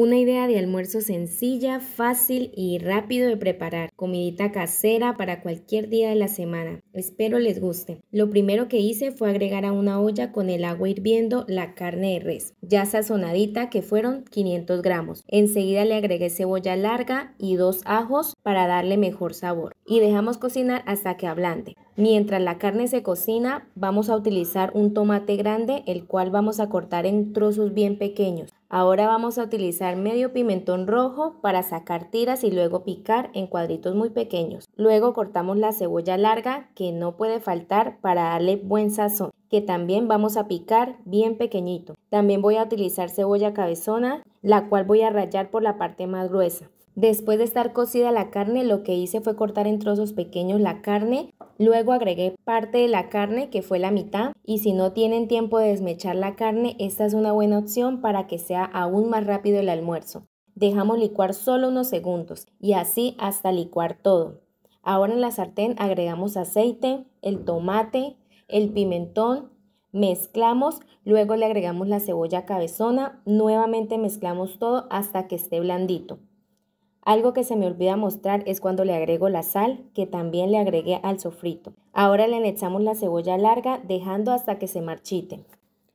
Una idea de almuerzo sencilla, fácil y rápido de preparar. Comidita casera para cualquier día de la semana. Espero les guste. Lo primero que hice fue agregar a una olla con el agua hirviendo la carne de res, ya sazonadita que fueron 500 gramos. Enseguida le agregué cebolla larga y dos ajos para darle mejor sabor. Y dejamos cocinar hasta que ablande. Mientras la carne se cocina, vamos a utilizar un tomate grande, el cual vamos a cortar en trozos bien pequeños. Ahora vamos a utilizar medio pimentón rojo para sacar tiras y luego picar en cuadritos muy pequeños. Luego cortamos la cebolla larga que no puede faltar para darle buen sazón, que también vamos a picar bien pequeñito. También voy a utilizar cebolla cabezona, la cual voy a rayar por la parte más gruesa. Después de estar cocida la carne, lo que hice fue cortar en trozos pequeños la carne Luego agregué parte de la carne, que fue la mitad, y si no tienen tiempo de desmechar la carne, esta es una buena opción para que sea aún más rápido el almuerzo. Dejamos licuar solo unos segundos y así hasta licuar todo. Ahora en la sartén agregamos aceite, el tomate, el pimentón, mezclamos, luego le agregamos la cebolla cabezona, nuevamente mezclamos todo hasta que esté blandito. Algo que se me olvida mostrar es cuando le agrego la sal, que también le agregué al sofrito. Ahora le echamos la cebolla larga, dejando hasta que se marchite.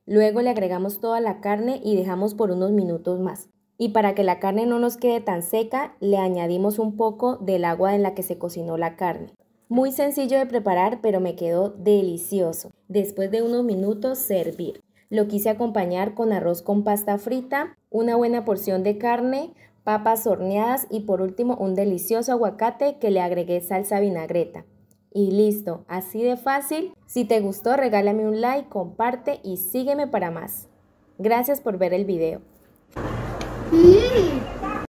Luego le agregamos toda la carne y dejamos por unos minutos más. Y para que la carne no nos quede tan seca, le añadimos un poco del agua en la que se cocinó la carne. Muy sencillo de preparar, pero me quedó delicioso. Después de unos minutos, servir. Lo quise acompañar con arroz con pasta frita, una buena porción de carne, papas horneadas y por último un delicioso aguacate que le agregué salsa vinagreta. Y listo, así de fácil. Si te gustó regálame un like, comparte y sígueme para más. Gracias por ver el video. Mm.